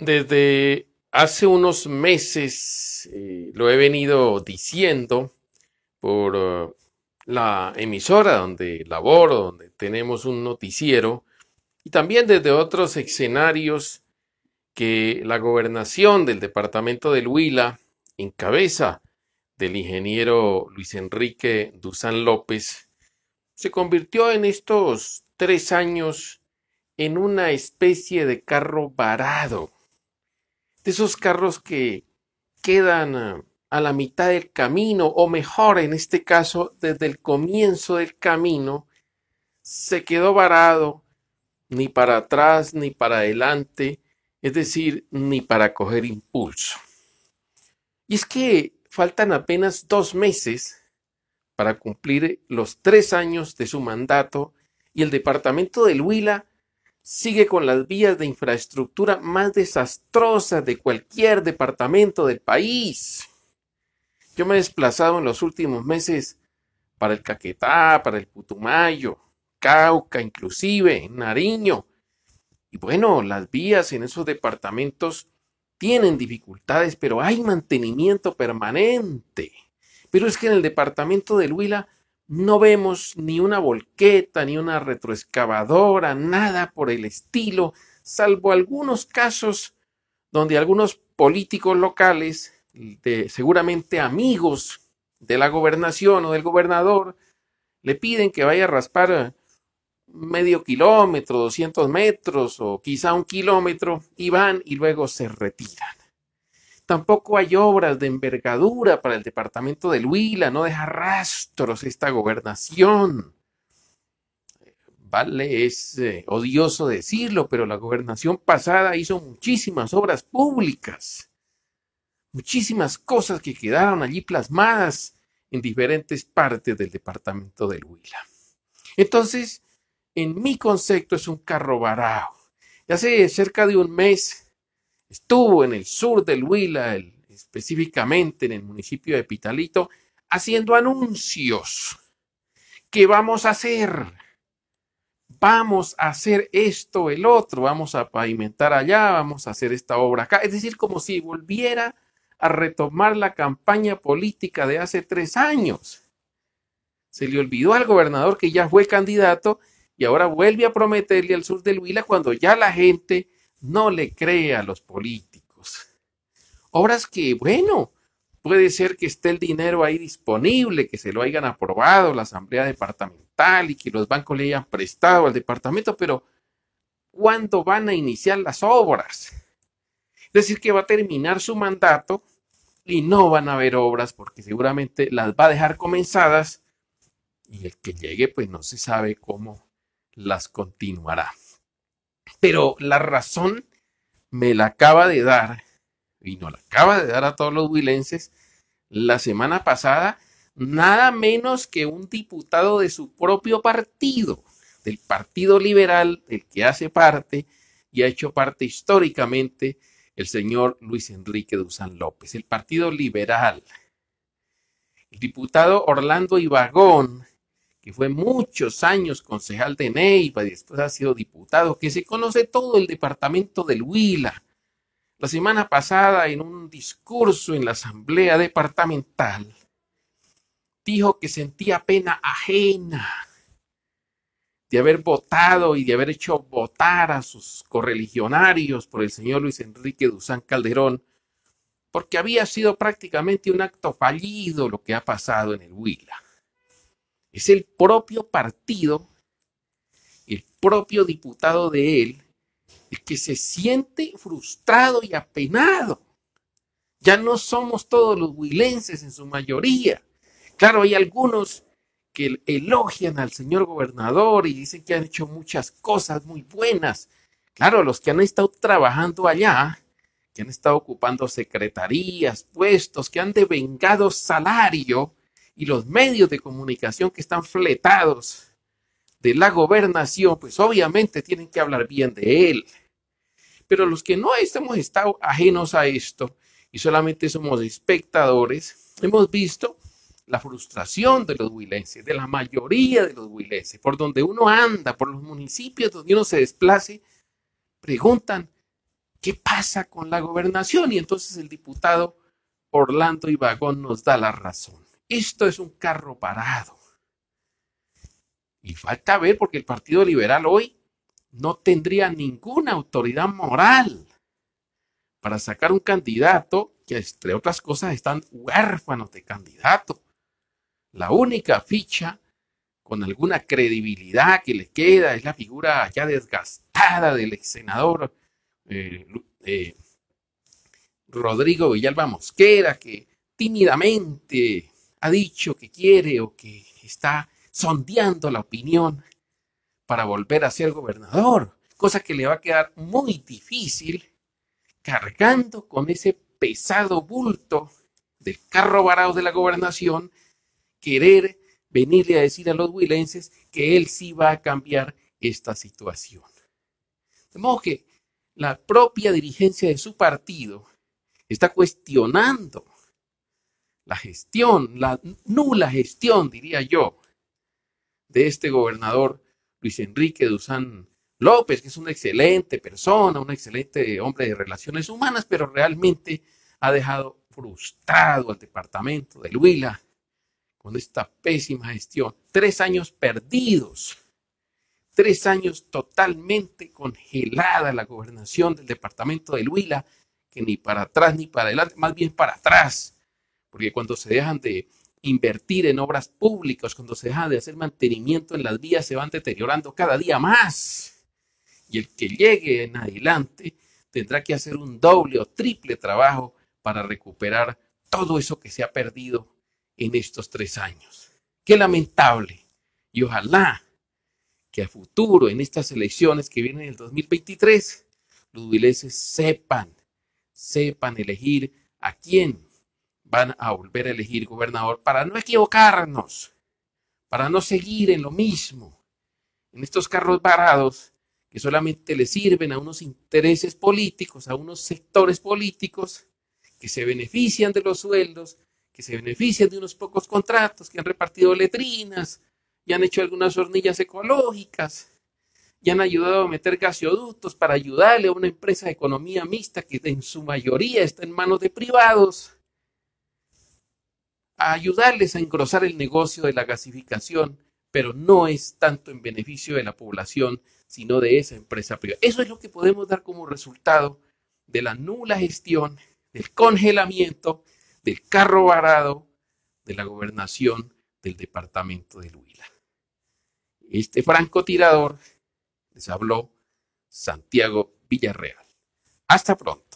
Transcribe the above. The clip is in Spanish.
desde hace unos meses eh, lo he venido diciendo por eh, la emisora donde laboro, donde tenemos un noticiero, y también desde otros escenarios que la gobernación del departamento del Huila en cabeza del ingeniero Luis Enrique Duzán López, se convirtió en estos tres años en una especie de carro varado de esos carros que quedan ah, a la mitad del camino, o mejor en este caso, desde el comienzo del camino, se quedó varado ni para atrás ni para adelante, es decir, ni para coger impulso. Y es que faltan apenas dos meses para cumplir los tres años de su mandato y el departamento del Huila sigue con las vías de infraestructura más desastrosas de cualquier departamento del país. Yo me he desplazado en los últimos meses para el Caquetá, para el Putumayo, Cauca, inclusive, Nariño. Y bueno, las vías en esos departamentos tienen dificultades, pero hay mantenimiento permanente. Pero es que en el departamento del Huila no vemos ni una volqueta, ni una retroexcavadora, nada por el estilo, salvo algunos casos donde algunos políticos locales, seguramente amigos de la gobernación o del gobernador, le piden que vaya a raspar medio kilómetro, 200 metros o quizá un kilómetro y van y luego se retiran. Tampoco hay obras de envergadura para el departamento del Huila, no deja rastros esta gobernación. Vale, es eh, odioso decirlo, pero la gobernación pasada hizo muchísimas obras públicas, muchísimas cosas que quedaron allí plasmadas en diferentes partes del departamento del Huila. Entonces, en mi concepto es un carro varado. Ya hace cerca de un mes estuvo en el sur del Huila, específicamente en el municipio de Pitalito, haciendo anuncios. ¿Qué vamos a hacer? Vamos a hacer esto, el otro, vamos a pavimentar allá, vamos a hacer esta obra acá. Es decir, como si volviera a retomar la campaña política de hace tres años. Se le olvidó al gobernador que ya fue candidato y ahora vuelve a prometerle al sur del Huila cuando ya la gente no le cree a los políticos. Obras que, bueno, puede ser que esté el dinero ahí disponible, que se lo hayan aprobado la Asamblea Departamental y que los bancos le hayan prestado al departamento, pero ¿cuándo van a iniciar las obras? Es decir, que va a terminar su mandato y no van a haber obras porque seguramente las va a dejar comenzadas y el que llegue pues no se sabe cómo las continuará. Pero la razón me la acaba de dar, y no la acaba de dar a todos los huilenses, la semana pasada, nada menos que un diputado de su propio partido, del Partido Liberal, del que hace parte y ha hecho parte históricamente el señor Luis Enrique Duzán López, el Partido Liberal. El diputado Orlando Ibagón que fue muchos años concejal de Neiva y después ha sido diputado, que se conoce todo el departamento del Huila. La semana pasada, en un discurso en la asamblea departamental, dijo que sentía pena ajena de haber votado y de haber hecho votar a sus correligionarios por el señor Luis Enrique Duzán Calderón, porque había sido prácticamente un acto fallido lo que ha pasado en el Huila. Es el propio partido, el propio diputado de él, el que se siente frustrado y apenado. Ya no somos todos los huilenses en su mayoría. Claro, hay algunos que elogian al señor gobernador y dicen que han hecho muchas cosas muy buenas. Claro, los que han estado trabajando allá, que han estado ocupando secretarías, puestos, que han devengado salario, y los medios de comunicación que están fletados de la gobernación, pues obviamente tienen que hablar bien de él. Pero los que no hemos estado ajenos a esto y solamente somos espectadores, hemos visto la frustración de los huilenses, de la mayoría de los huilenses, por donde uno anda, por los municipios donde uno se desplace, preguntan qué pasa con la gobernación y entonces el diputado Orlando Ibagón nos da la razón. Esto es un carro parado. Y falta ver porque el Partido Liberal hoy no tendría ninguna autoridad moral para sacar un candidato que, entre otras cosas, están huérfanos de candidato. La única ficha con alguna credibilidad que le queda es la figura ya desgastada del ex senador eh, eh, Rodrigo Villalba Mosquera, que tímidamente ha dicho que quiere o que está sondeando la opinión para volver a ser gobernador, cosa que le va a quedar muy difícil cargando con ese pesado bulto del carro varado de la gobernación, querer venirle a decir a los huilenses que él sí va a cambiar esta situación. De modo que la propia dirigencia de su partido está cuestionando la gestión, la nula gestión, diría yo, de este gobernador Luis Enrique Duzán López, que es una excelente persona, un excelente hombre de relaciones humanas, pero realmente ha dejado frustrado al departamento del Huila con esta pésima gestión. Tres años perdidos, tres años totalmente congelada la gobernación del departamento del Huila, que ni para atrás ni para adelante, más bien para atrás porque cuando se dejan de invertir en obras públicas, cuando se deja de hacer mantenimiento en las vías, se van deteriorando cada día más. Y el que llegue en adelante tendrá que hacer un doble o triple trabajo para recuperar todo eso que se ha perdido en estos tres años. Qué lamentable. Y ojalá que a futuro, en estas elecciones que vienen en el 2023, los vileses sepan, sepan elegir a quién van a volver a elegir gobernador para no equivocarnos, para no seguir en lo mismo, en estos carros varados que solamente le sirven a unos intereses políticos, a unos sectores políticos que se benefician de los sueldos, que se benefician de unos pocos contratos, que han repartido letrinas y han hecho algunas hornillas ecológicas y han ayudado a meter gasoductos para ayudarle a una empresa de economía mixta que en su mayoría está en manos de privados a ayudarles a engrosar el negocio de la gasificación, pero no es tanto en beneficio de la población, sino de esa empresa privada. Eso es lo que podemos dar como resultado de la nula gestión, del congelamiento, del carro varado, de la gobernación del departamento de Huila. Este francotirador les habló Santiago Villarreal. Hasta pronto.